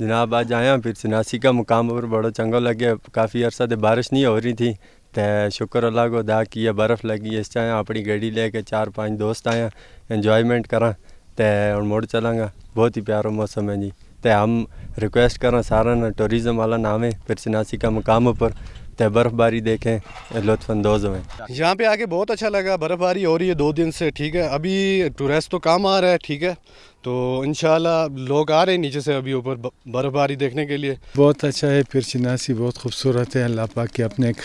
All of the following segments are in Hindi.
जनाब आज आया फिर सनासी का मुकाम पर बड़ा चंगा लगे काफ़ी अरसा तो बारिश नहीं हो रही थी तो शुक्र अल्लाह को अदा किया बर्फ़ लगी इस आया अपनी गड्डी लेके चार पाँच दोस्त आया इंजॉयमेंट करा तो हम मुड़ चलांगा बहुत ही प्यारा मौसम है जी तो हम रिक्वेस्ट करा सारा टूरिज़म वाला नाम है फिर सनासी का मुकाम पर सकते हैं बर्फ़बारी देखें लुफानंदोज़ हुए यहाँ पे आके बहुत अच्छा लगा बर्फ़बारी हो रही है दो दिन से ठीक है अभी टूरिस्ट तो काम आ रहा है ठीक है तो इन लोग आ रहे हैं नीचे से अभी ऊपर बर्फ़बारी देखने के लिए बहुत अच्छा है फिर चिनासी बहुत खूबसूरत है अल्लाह पाक के अपने एक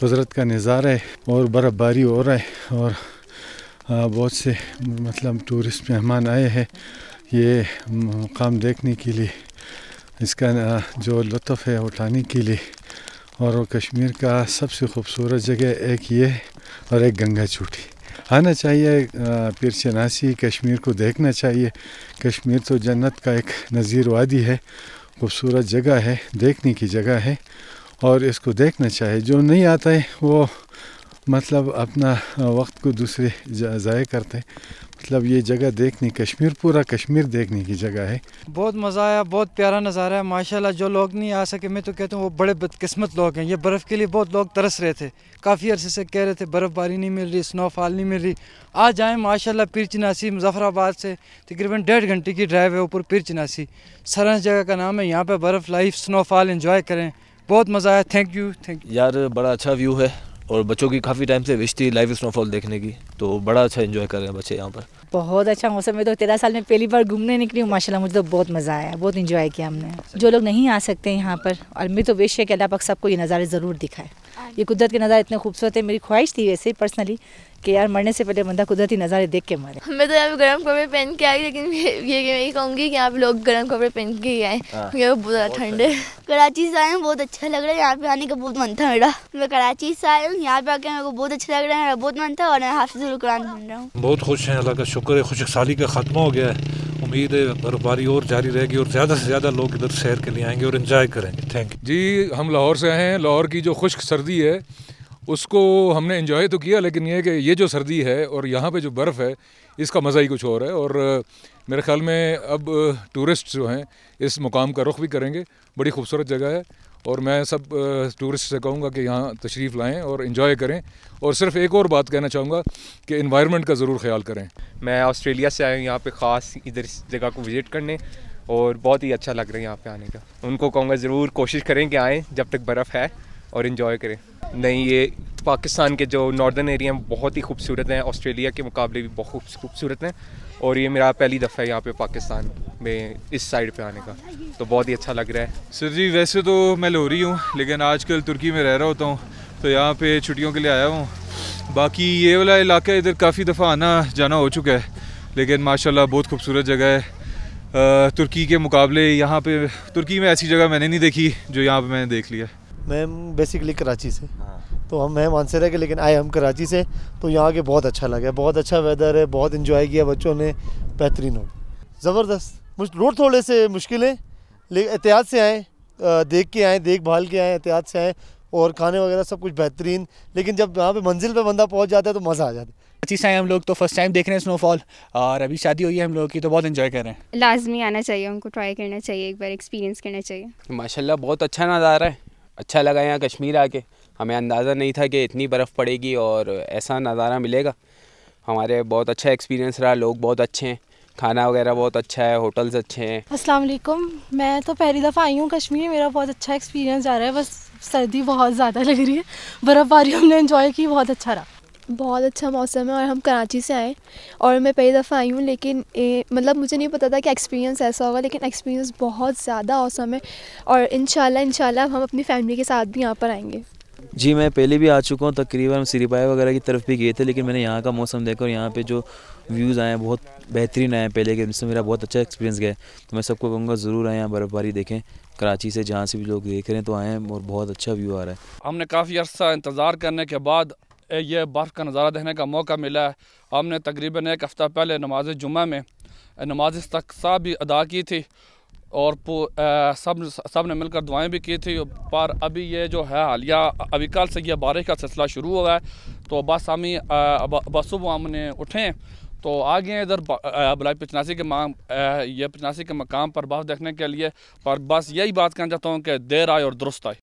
कुदरत का नज़ारा है और बर्फ़बारी हो रहा है और बहुत से मतलब टूरिस्ट मेहमान आए हैं ये मकाम देखने के लिए इसका जो लुत्फ़ है उठाने के लिए और वो कश्मीर का सबसे खूबसूरत जगह एक ये और एक गंगा चोटी आना चाहिए पिर चनासी कश्मीर को देखना चाहिए कश्मीर तो जन्नत का एक नज़ीर वादी है खूबसूरत जगह है देखने की जगह है और इसको देखना चाहिए जो नहीं आता है वो मतलब अपना वक्त को दूसरे ज़ाय करते मतलब ये जगह देखने कश्मीर पूरा कश्मीर देखने की जगह है बहुत मज़ा आया बहुत प्यारा नज़ारा है माशाल्लाह जो लोग नहीं आ सके मैं तो कहता हूँ वो बड़े बदकस्मत लोग हैं ये बर्फ़ के लिए बहुत लोग तरस रहे थे काफ़ी अरसे से कह रहे थे बर्फ़बारी नहीं मिल रही स्नोफॉल नहीं मिल रही आज जाए माशा पीर चनासी मुजफ़राबाद से तकरीबन डेढ़ घंटे की ड्राइव है ऊपर पीर चनासी सरस जगह का नाम है यहाँ पर बर्फ़ लाइफ स्नोफॉल इन्जॉय करें बहुत मज़ा आया थैंक यू थैंक यू यार बड़ा अच्छा व्यू है और बच्चों की काफ़ी टाइम से विश थी लाइव स्नोफॉल देखने की तो बड़ा अच्छा इन्जॉय कर रहे हैं बच्चे यहाँ पर बहुत अच्छा मौसम है तो तेरह साल में पहली बार घूमने निकली हूँ माशाल्लाह मुझे तो बहुत मज़ा आया बहुत इन्जॉय किया हमने जो लोग नहीं आ सकते यहाँ पर और मेरी तो विश है कि अल्लाह पाक सबको ये नज़ारे ज़रूर दिखाए ये कुदरत के नज़ारे इतने खूबसूरत है मेरी ख्वाहिश थी वैसे पर्सनली कि यार मरने से पहले बंदा कुदरती नज़ारे देख के मरे मैं तो यहाँ पे गर्म कपड़े पहन के आई लेकिन ये मैं कहूँगी कि यहाँ पे लोग गर्म कपड़े पहन के ही आए हाँ। क्योंकि बहुत ठंड है कराची से आए बहुत अच्छा लग रहा है यहाँ पे आने का बहुत मन था मेरा मैं कराची से आया हूँ यहाँ पे आके मेरे को बहुत अच्छा लग रहा है बहुत मन था और मैं हाफिज कुरान बन रहा हूँ बहुत खुश हैं अल्लाह का शुक्र है खुश साली का खत्म हो गया है उम्मीद है बर्फबारी और जारी रहेगी और ज़्यादा से ज़्यादा लोग इधर शहर के लिए आएंगे और इन्जॉय करेंगे थैंक यू जी हम लाहौर से आए हैं लाहौर की जो खुश्क सर्दी है उसको हमने इन्जॉय तो किया लेकिन ये कि ये जो सर्दी है और यहाँ पे जो बर्फ़ है इसका मज़ा ही कुछ और है और मेरे ख्याल में अब टूरिस्ट जो हैं इस मुकाम का रुख भी करेंगे बड़ी खूबसूरत जगह है और मैं सब टूरिस्ट से कहूँगा कि यहाँ तशरीफ़ लाएँ और इन्जॉय करें और सिर्फ एक और बात कहना चाहूँगा कि इन्वायरमेंट का ज़रूर ख्याल करें मैं ऑस्ट्रेलिया से आया हूँ यहाँ पर ख़ास इधर इस जगह को विज़िट करने और बहुत ही अच्छा लग रहा है यहाँ पे आने का उनको कहूँगा ज़रूर कोशिश करें कि आएँ जब तक बर्फ़ है और इन्जॉय करें नहीं ये पाकिस्तान के जो नॉर्दर्न एरिया हैं बहुत ही खूबसूरत हैं ऑस्ट्रेलिया के मुकाबले भी बहुत खूबसूरत हैं और ये मेरा पहली दफ़ा है यहाँ पे पाकिस्तान में इस साइड पे आने का तो बहुत ही अच्छा लग रहा है सर जी वैसे तो मैं लो रही हूँ लेकिन आजकल तुर्की में रह रहा होता हूँ तो यहाँ पे छुट्टियों के लिए आया हूँ बाकी ये वाला इलाका इधर काफ़ी दफ़ा आना जाना हो चुका है लेकिन माशाला बहुत खूबसूरत जगह है तुर्की के मुकाबले यहाँ पर तुर्की में ऐसी जगह मैंने नहीं देखी जो यहाँ पर मैंने देख लिया मैम बेसिकली कराची से हाँ। तो हम मैम आंसर है के लेकिन आए हम कराची से तो यहाँ के बहुत अच्छा लगा बहुत अच्छा वेदर है बहुत इन्जॉय किया बच्चों ने बेहतरीन हो ज़बरदस्त रोड थोड़े से मुश्किल है लेकिन एहतियात से आए देख के आएँ देख भाल के आए एहतियात से आए और खाने वगैरह सब कुछ बेहतरीन लेकिन जब यहाँ पे मंजिल पे बंदा पहुँच जाता है तो मज़ा आ जाता है अच्छी से हम लोग तो फर्स्ट टाइम देख रहे हैं स्नोफॉल और अभी शादी हुई है हम लोगों की तो बहुत इन्जॉय कर रहे हैं लाजमी आना चाहिए हमको ट्राई करना चाहिए एक बार एक्सपीरियंस करना चाहिए माशाल्लाह बहुत अच्छा नज़ारा है अच्छा लगा यहाँ कश्मीर आके हमें अंदाज़ा नहीं था कि इतनी बर्फ़ पड़ेगी और ऐसा नज़ारा मिलेगा हमारे बहुत अच्छा एक्सपीरियंस रहा लोग बहुत अच्छे हैं खाना वगैरह बहुत अच्छा है होटल्स अच्छे हैं अस्सलाम वालेकुम मैं तो पहली दफ़ा आई हूँ कश्मीर मेरा बहुत अच्छा एक्सपीरियंस जा रहा है बस सर्दी बहुत ज़्यादा लग रही है बर्फ़बारी हमने इन्जॉय की बहुत अच्छा रहा बहुत अच्छा मौसम है और हम कराची से आए और मैं पहली दफ़ा आई हूँ लेकिन ए, मतलब मुझे नहीं पता था कि एक्सपीरियंस ऐसा होगा लेकिन एक्सपीरियंस बहुत ज़्यादा औसम है और इन शाला हम अपनी फैमिली के साथ भी यहाँ पर आएँगे जी मैं पहले भी आ चुका हूँ तकरीबन हम वगैरह की तरफ भी गए थे लेकिन मैंने यहाँ का मौसम देखा और यहाँ पे जो व्यूज़ आए हैं बहुत बेहतरीन आए हैं पहले के जिससे मेरा बहुत अच्छा एक्सपीरियंस गया तो मैं सबको कहूँगा ज़रूर आए यहाँ बर्फ़बारी देखें कराची से जहाँ से भी लोग देख रहे हैं तो आएँ और बहुत अच्छा व्यू आ रहा है हमने काफ़ी अर्सा इंतज़ार करने के बाद ये बर्फ़ का नज़ारा देखने का मौका मिला है हमने तकरीबन एक हफ़्ता पहले नमाज जुम्मे में नमाज तकसा भी अदा की थी और आ, सब सब ने मिलकर दुआएं भी की थी पर अभी ये जो है हालिया अभी कल से यह बारिश का सिलसिला शुरू हुआ है तो बस हम ही बस सुबह हमने उठें तो आ गए इधर बलाई पिचनासी के माम ये पिचनासी के मकाम पर बर्फ़ देखने के लिए पर बस यही बात कहना चाहता हूँ कि देर आए और दुरुस्त आए